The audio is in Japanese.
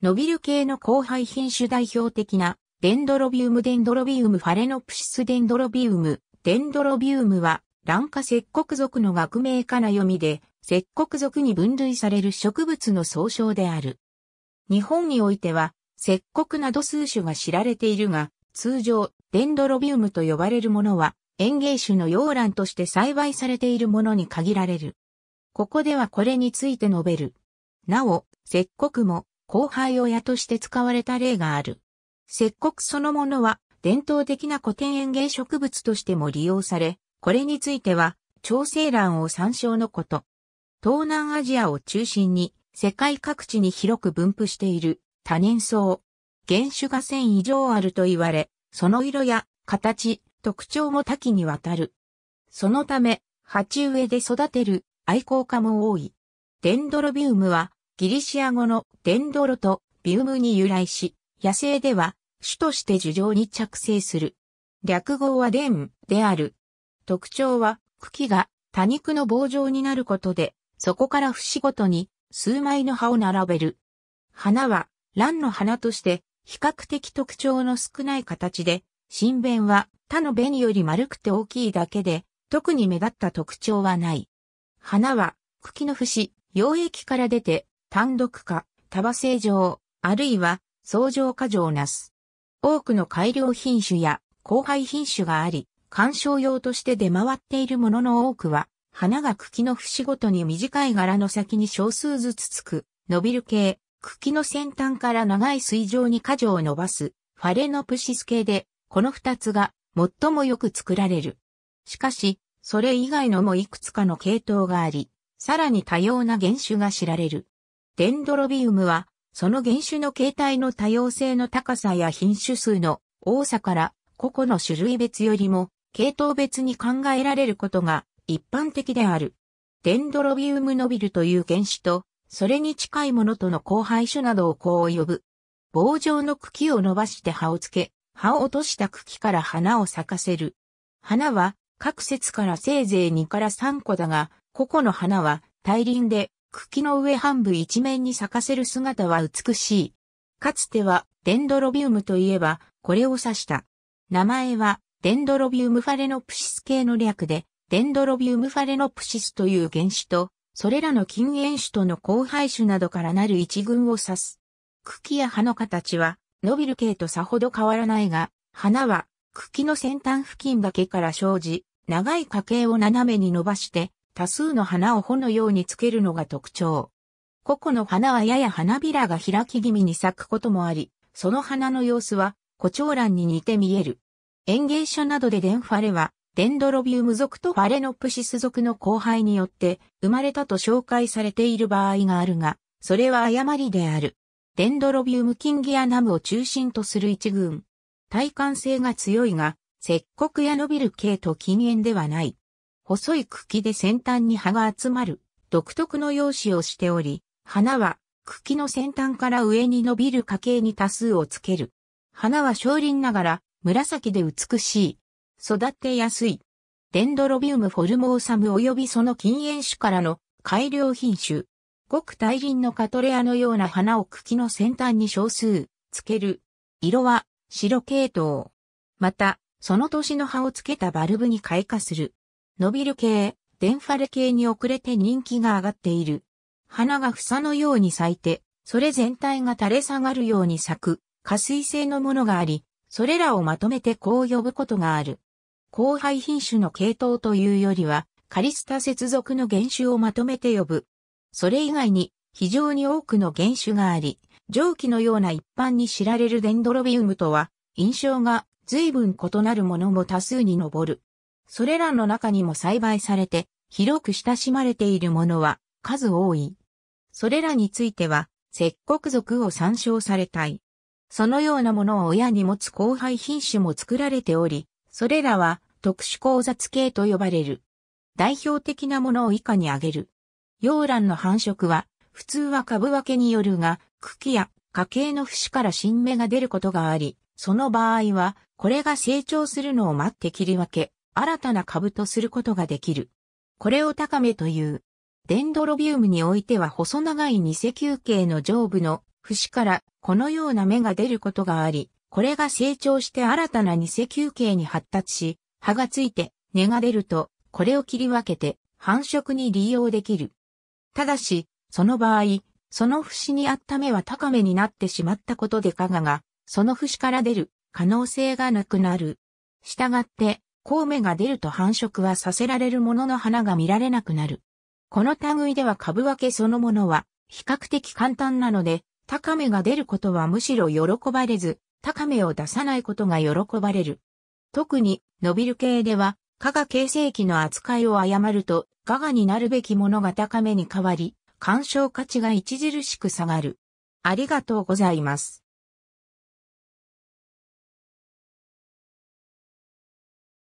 ノビル系の後輩品種代表的なデンドロビウムデンドロビウムファレノプシスデンドロビウムデンドロビウムは卵化石黒属の学名かな読みで石黒属に分類される植物の総称である。日本においては石黒など数種が知られているが通常デンドロビウムと呼ばれるものは園芸種の洋卵として栽培されているものに限られる。ここではこれについて述べる。なお、石黒も後輩親として使われた例がある。石刻そのものは伝統的な古典園芸植物としても利用され、これについては、調整欄を参照のこと。東南アジアを中心に世界各地に広く分布している多年草。原種が1000以上あると言われ、その色や形、特徴も多岐にわたる。そのため、鉢植えで育てる愛好家も多い。デンドロビウムはギリシア語のデンドロとビウムに由来し、野生では種として樹上に着生する。略語はデンである。特徴は茎が多肉の棒状になることで、そこから節ごとに数枚の葉を並べる。花は蘭の花として比較的特徴の少ない形で、新弁は他の弁より丸くて大きいだけで、特に目立った特徴はない。花は茎の節、溶液から出て単独化、多馬製状、あるいは相乗過剰なす。多くの改良品種や交配品種があり、観賞用として出回っているものの多くは、花が茎の節ごとに短い柄の先に少数ずつつく、伸びる系、茎の先端から長い水上に過剰を伸ばす、ファレノプシス系で、この二つが最もよく作られる。しかし、それ以外のもいくつかの系統があり、さらに多様な原種が知られる。デンドロビウムは、その原種の形態の多様性の高さや品種数の多さから個々の種類別よりも系統別に考えられることが一般的である。デンドロビウムノビルという原種と、それに近いものとの交配種などをこう呼ぶ。棒状の茎を伸ばして葉をつけ、葉を落とした茎から花を咲かせる。花は各節からせいぜい2から3個だが、個々の花は大輪で茎の上半部一面に咲かせる姿は美しい。かつてはデンドロビウムといえばこれを指した。名前はデンドロビウムファレノプシス系の略でデンドロビウムファレノプシスという原種とそれらの近縁種との交配種などからなる一群を指す。茎や葉の形は伸びる系とさほど変わらないが、花は茎の先端付近だけから生じ、長い花茎を斜めに伸ばして、多数の花を穂のようにつけるのが特徴。個々の花はやや花びらが開き気味に咲くこともあり、その花の様子は胡蝶蘭に似て見える。園芸書などでデンファレは、デンドロビウム属とファレノプシス属の交配によって生まれたと紹介されている場合があるが、それは誤りである。デンドロビウムキンギアナムを中心とする一群。耐寒性が強いが、石黒や伸びる系と禁煙ではない。細い茎で先端に葉が集まる、独特の容姿をしており、花は茎の先端から上に伸びる花系に多数をつける。花は少林ながら紫で美しい。育てやすい。デンドロビウムフォルモーサム及びその禁煙種からの改良品種。ごく大輪のカトレアのような花を茎の先端に少数つける。色は白系統。また、その年の葉をつけたバルブに開花する。伸びる系、デンファレ系に遅れて人気が上がっている。花が房のように咲いて、それ全体が垂れ下がるように咲く、下水性のものがあり、それらをまとめてこう呼ぶことがある。後輩品種の系統というよりは、カリスタ接続の原種をまとめて呼ぶ。それ以外に非常に多くの原種があり、蒸気のような一般に知られるデンドロビウムとは、印象が随分異なるものも多数に上る。それらの中にも栽培されて、広く親しまれているものは数多い。それらについては、石黒族を参照されたい。そのようなものを親に持つ後輩品種も作られており、それらは特殊交雑系と呼ばれる。代表的なものを以下に挙げる。洋蘭の繁殖は、普通は株分けによるが、茎や家系の節から新芽が出ることがあり、その場合は、これが成長するのを待って切り分け、新たな株とすることができる。これを高めという。デンドロビウムにおいては細長い偽球形の上部の節からこのような芽が出ることがあり、これが成長して新たな偽球形に発達し、葉がついて根が出ると、これを切り分けて繁殖に利用できる。ただし、その場合、その節にあった芽は高めになってしまったことで加賀が、その節から出る可能性がなくなる。したがって、孔芽が出ると繁殖はさせられるものの花が見られなくなる。この類では株分けそのものは比較的簡単なので、高めが出ることはむしろ喜ばれず、高めを出さないことが喜ばれる。特に、伸びる系では、加賀形成期の扱いを誤ると、加賀になるべきものが高めに変わり、干渉価値が著しく下がる。ありがとうございます。